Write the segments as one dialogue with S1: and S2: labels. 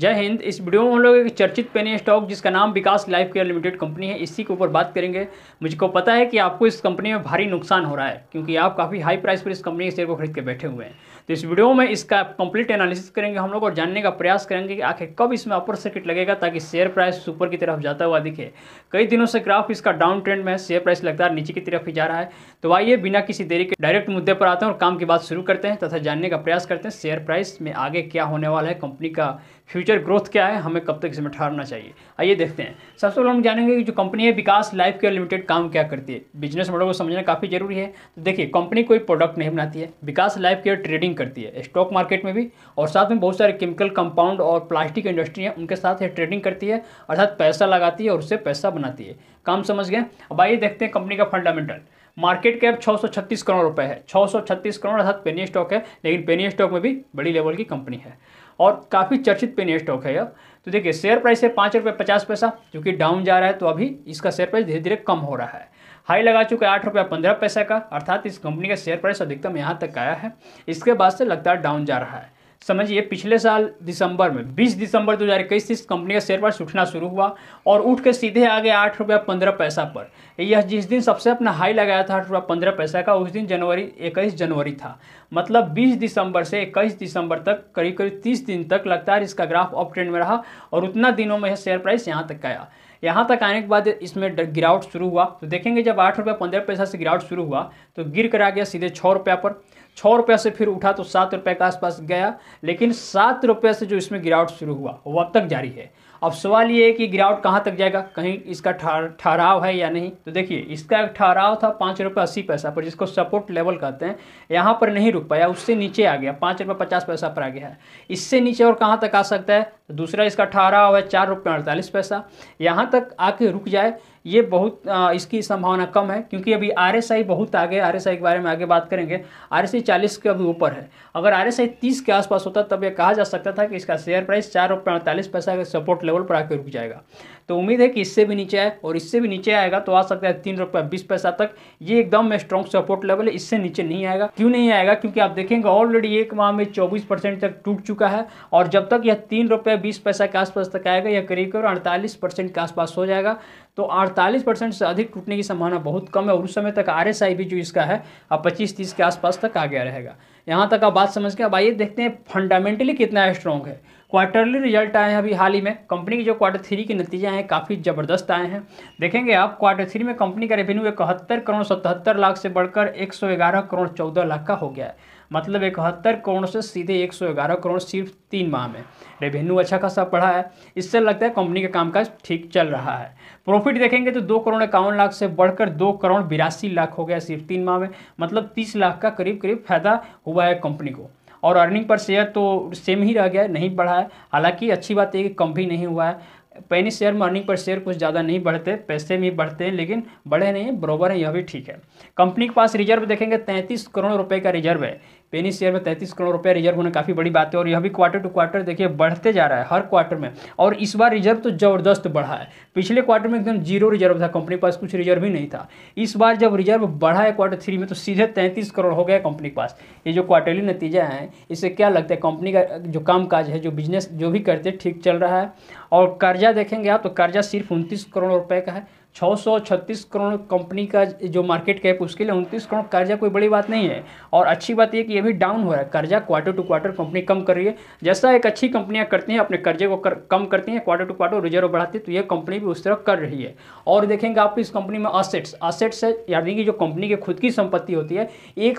S1: जय हिंद इस वीडियो में हम लोग एक चर्चित पेनी स्टॉक जिसका नाम Vikas lifecare limited company है इसी के ऊपर बात करेंगे मुझको पता है कि आपको इस कंपनी में भारी नुकसान हो रहा है क्योंकि आप काफ़ी हाई प्राइस पर इस कंपनी के शेयर को खरीद के बैठे हुए हैं तो इस वीडियो में इसका कंप्लीट एनालिसिस करेंगे हम लोग और जानने का प्रयास करेंगे कि आखिर कब इसमें अपर सर्किट लगेगा ताकि शेयर प्राइस सुपर की तरफ जाता हुआ दिखे कई दिनों से ग्राफ इसका डाउन ट्रेंड में शेयर प्राइस लगातार नीचे की तरफ ही जा रहा है तो आइए बिना किसी देरी के डायरेक्ट मुद्दे पर आते हैं और काम की बात शुरू करते हैं तथा जानने का प्रयास करते हैं शेयर प्राइस में आगे क्या होने वाला है कंपनी का फ्यूचर फ्यूचर ग्रोथ क्या है हमें कब तक इसमें ठहरना चाहिए आइए देखते हैं सबसे पहले हम जानेंगे कि जो कंपनी है विकास लाइफ केयर लिमिटेड काम क्या करती है बिजनेस मॉडल को समझना काफ़ी जरूरी है तो देखिए कंपनी कोई प्रोडक्ट नहीं बनाती है विकास लाइफ केयर ट्रेडिंग करती है स्टॉक मार्केट में भी और साथ में बहुत सारे केमिकल कंपाउंड और प्लास्टिक इंडस्ट्री है उनके साथ ये ट्रेडिंग करती है अर्थात पैसा लगाती है और उससे पैसा बनाती है काम समझ गए अब आइए देखते हैं कंपनी का फंडामेंटल मार्केट कैप 636 करोड़ रुपए है 636 करोड़ अर्थात पेनी स्टॉक है लेकिन पेनी स्टॉक में भी बड़ी लेवल की कंपनी है और काफ़ी चर्चित पेनी स्टॉक है यह तो देखिए शेयर प्राइस है पाँच रुपये पचास पैसा जो कि डाउन जा रहा है तो अभी इसका शेयर प्राइस धीरे धीरे कम हो रहा है हाई लगा चुका है आठ रुपये पंद्रह पैसा का अर्थात इस कंपनी का शेयर प्राइस अधिकतम यहाँ तक आया है इसके बाद से लगातार डाउन जा रहा है समझिए पिछले साल दिसंबर में 20 दिसंबर 2021 से इस कंपनी का शेयर प्राइस उठना शुरू हुआ और उठ के सीधे आ गया आठ रुपया पंद्रह पैसा पर यह जिस दिन सबसे अपना हाई लगाया था आठ रुपया पंद्रह पैसा का उस दिन जनवरी इक्कीस जनवरी था मतलब 20 दिसंबर से इक्कीस दिसंबर तक करीब करीब तीस दिन तक लगातार इसका ग्राफ अप ट्रेंड में रहा और उतना दिनों में यह शेयर प्राइस यहाँ तक आया यहाँ तक आने के बाद इसमें गिरावट शुरू हुआ तो देखेंगे जब आठ रुपया पंद्रह पैसा से गिरावट शुरू हुआ तो गिर कर आ गया सीधे छः रुपया पर छः रुपये से फिर उठा तो सात रुपये के आसपास गया लेकिन सात रुपये से जो इसमें गिरावट शुरू हुआ वो अब तक जारी है अब सवाल ये है कि गिरावट कहाँ तक जाएगा कहीं इसका ठहराव है या नहीं तो देखिए इसका एक ठहराव था पाँच रुपये अस्सी पैसा पर जिसको सपोर्ट लेवल कहते हैं यहाँ पर नहीं रुक पाया उससे नीचे आ गया पाँच रुपये पचास पैसा पर आ गया है इससे नीचे और कहाँ तक आ सकता है तो दूसरा इसका अठारह हुआ चार रुपये अड़तालीस पैसा यहाँ तक आके रुक जाए ये बहुत आ, इसकी संभावना कम है क्योंकि अभी आर एस आई बहुत आगे आर एस आई के बारे में आगे बात करेंगे आर एस आई चालीस के अभी ऊपर है अगर आर एस आई तीस के आसपास होता तब यह कहा जा सकता था कि इसका शेयर प्राइस चार रुपये अड़तालीस पैसा के सपोर्ट लेवल पर आके रुक जाएगा तो उम्मीद है कि इससे भी नीचे आए और इससे भी नीचे आएगा तो आ सकता है तीन रुपये बीस पैसा तक ये एकदम स्ट्रॉन्ग सपोर्ट लेवल है इससे नीचे नहीं आएगा क्यों नहीं आएगा क्योंकि आप देखेंगे ऑलरेडी एक माह में चौबीस परसेंट तक टूट चुका है और जब तक यह तीन रुपये बीस पैसा के आसपास तक आएगा यह करीब करीब अड़तालीस परसेंट के आसपास हो जाएगा तो 48 परसेंट से अधिक टूटने की संभावना बहुत कम है और उस समय तक आर एस आई भी जो इसका है अब 25-30 के आसपास तक आ गया रहेगा यहाँ तक आप बात समझ के अब आइए देखते हैं फंडामेंटली कितना स्ट्रॉन्ग है क्वार्टरली रिजल्ट आए हैं अभी हाल ही में कंपनी के जो क्वार्टर थ्री के नतीजे हैं काफ़ी ज़बरदस्त आए हैं देखेंगे आप क्वार्टर थ्री में कंपनी का रेवेन्यू इकहत्तर करोड़ सतहत्तर लाख से बढ़कर एक करोड़ चौदह लाख का हो गया है मतलब इकहत्तर करोड़ से सीधे ग्यारह करोड़ सिर्फ तीन माह में रेवेन्यू अच्छा खासा पड़ा है इससे लगता है कंपनी का कामकाज ठीक चल रहा है प्रॉफिट देखेंगे तो दो करोड़ इक्यावन लाख से बढ़कर दो करोड़ बिरासी लाख हो गया सिर्फ तीन माह में मतलब तीस लाख का करीब करीब फायदा हुआ है कंपनी को और अर्निंग पर शेयर तो सेम ही रह गया नहीं बढ़ा है हालांकि अच्छी बात है कि कम भी नहीं हुआ है पैनी शेयर में अर्निंग पर शेयर कुछ ज़्यादा नहीं बढ़ते पैसे भी बढ़ते हैं लेकिन बढ़े नहीं बराबर है यह भी ठीक है कंपनी के पास रिजर्व देखेंगे तैंतीस करोड़ रुपए का रिजर्व है पेनी शेयर में तैंतीस करोड़ रुपया रिजर्व होने काफ़ी बड़ी बात है और यह भी क्वार्टर टू क्वार्टर देखिए बढ़ते जा रहा है हर क्वार्टर में और इस बार रिजर्व तो ज़बरदस्त बढ़ा है पिछले क्वार्टर में एकदम जीरो रिजर्व था कंपनी के पास कुछ रिजर्व ही नहीं था इस बार जब रिजर्व बढ़ा है क्वार्टर थ्री में तो सीधे तैंतीस करोड़ हो गया कंपनी के पास ये जो क्वार्टरली नतीजा है इससे क्या लगता है कंपनी का जो काम है जो बिजनेस जो भी करते ठीक चल रहा है और कर्जा देखेंगे आप तो कर्जा सिर्फ उनतीस करोड़ रुपये का है 636 करोड़ कंपनी का जो मार्केट कैप उसके लिए उनतीस करोड़ कर्जा कोई बड़ी बात नहीं है और अच्छी बात यह कि ये भी डाउन हो रहा है कर्जा क्वार्टर टू क्वार्टर कंपनी कम कर रही है जैसा एक अच्छी कंपनियां करती हैं अपने कर्जे को कर, कम करती हैं क्वार्टर टू क्वार्टर रिजर्व बढ़ाती है तो ये कंपनी भी उस तरह कर रही है और देखेंगे आप इस कंपनी में असेट्स असेट्स है यानी कि जो कंपनी की खुद की संपत्ति होती है एक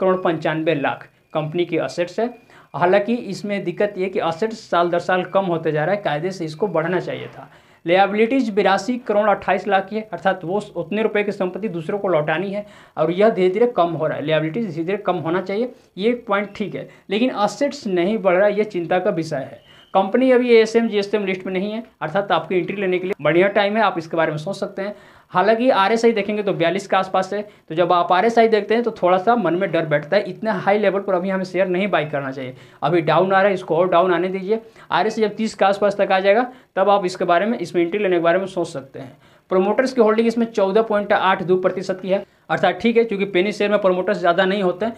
S1: करोड़ पंचानवे लाख कंपनी की असेट्स है हालांकि इसमें दिक्कत ये कि असेट्स साल दर साल कम होते जा रहा है कायदे से इसको बढ़ना चाहिए था लेबिलिटीज बिरासी करोड़ अट्ठाईस लाख की है अर्थात वो उतने रुपये की संपत्ति दूसरों को लौटानी है और यह धीरे धीरे कम हो रहा है लेबिलिटीज धीरे धीरे कम होना चाहिए ये पॉइंट ठीक है लेकिन असेट्स नहीं बढ़ रहा यह चिंता का विषय है कंपनी अभी एस एम लिस्ट में नहीं है अर्थात आपकी एंट्री लेने के लिए बढ़िया टाइम है आप इसके बारे में सोच सकते हैं हालांकि आर देखेंगे तो बयालीस के आसपास है तो जब आप आर देखते हैं तो थोड़ा सा मन में डर बैठता है इतने हाई लेवल पर अभी हमें शेयर नहीं बाई करना चाहिए अभी डाउन आ रहा है इसको और डाउन आने दीजिए आर जब तीस के आसपास तक आ जाएगा तब आप इसके बारे में इसमें एंट्री लेने के बारे में सोच सकते हैं प्रोमोटर्स की होल्डिंग इसमें चौदह पॉइंट आठ दो प्रतिशत की है अर्थात ठीक है क्योंकि पेनी शेयर में प्रोमोटर्स ज़्यादा नहीं होते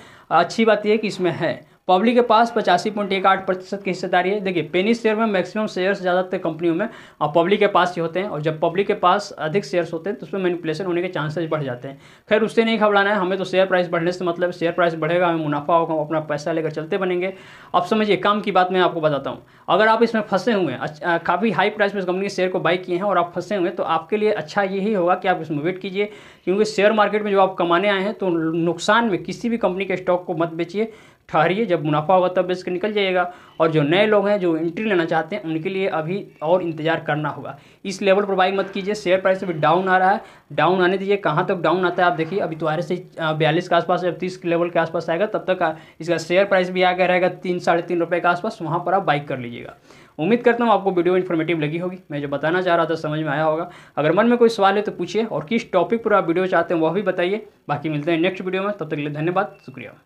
S1: अच्छी बात यह कि इसमें है पब्लिक के पास पचासी पॉइंट एक आठ प्रतिशत की हिस्सेदारी है देखिए पेनी शेयर में मैक्सिमम शेयर्स ज़्यादातर कंपनियों में और पब्लिक के पास ही होते हैं और जब पब्लिक के पास अधिक शेयर्स होते हैं तो उसमें मैनिपुलेशन होने के चांसेस बढ़ जाते हैं खैर उससे नहीं घबराना है हमें तो शेयर प्राइस बढ़ने से मतलब शेयर प्राइस बढ़ेगा हमें मुनाफा होगा हम अपना पैसा लेकर चलते बनेंगे अब समझिए काम की बात मैं आपको बताता हूँ अगर आप इसमें फंसे हुए हैं काफ़ी हाई प्राइस में कंपनी के शेयर को बाई किए हैं और आप फंसे हुए हैं तो आपके लिए अच्छा यही होगा कि आप इसमें वेट कीजिए क्योंकि शेयर मार्केट में जो आप कमाने आए हैं तो नुकसान में किसी भी कंपनी के स्टॉक को मत बेचिए ठहरिए जब मुनाफा होगा तब बेच निकल जाइएगा और जो नए लोग हैं जो एंट्री लेना चाहते हैं उनके लिए अभी और इंतजार करना होगा इस लेवल पर बाइक मत कीजिए शेयर प्राइस अभी डाउन आ रहा है डाउन आने दीजिए कहाँ तक तो डाउन आता है आप देखिए अभी तुम्हारे तो से बयालीस के आसपास जब तीस के लेवल के आसपास आएगा तब तक इसका शेयर प्राइस भी आगे रहेगा तीन साढ़े तीन रुपये के आसपास वहाँ पर आप बाइक कर लीजिएगा उम्मीद करता हूँ आपको वीडियो इन्फॉर्मेटिव लगी होगी मैं जो बताना चाह रहा था समझ में आया होगा अगर मन में कोई सवाल है तो पूछिए और किस टॉपिक पर आप वीडियो चाहते हैं वह भी बताइए बाकी मिलते हैं नेक्स्ट वीडियो में तब तक के लिए धन्यवाद शुक्रिया